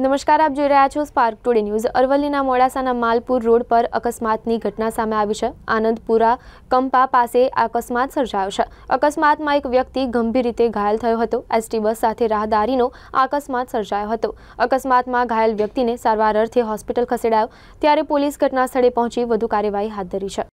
નમસ્કાર આપ જોઈ રહ્યા છો સ્પાર્ક ટુડે ન્યૂઝ અરવલ્લીના મોડાસાના માલપુર રોડ પર અકસ્માતની ઘટના સામે આવી છે આનંદપુરા કંપા પાસે અકસ્માત સર્જાયો છે અકસ્માતમાં એક વ્યક્તિ ગંભીર રીતે ઘાયલ થયો હતો એસટી બસ સાથે રાહદારીનો અકસ્માત સર્જાયો હતો અકસ્માતમાં ઘાયલ વ્યક્તિને સારવાર અર્થે હોસ્પિટલ ખસેડાયો ત્યારે પોલીસ ઘટના સ્થળે પહોંચી વધુ કાર્યવાહી હાથ ધરી છે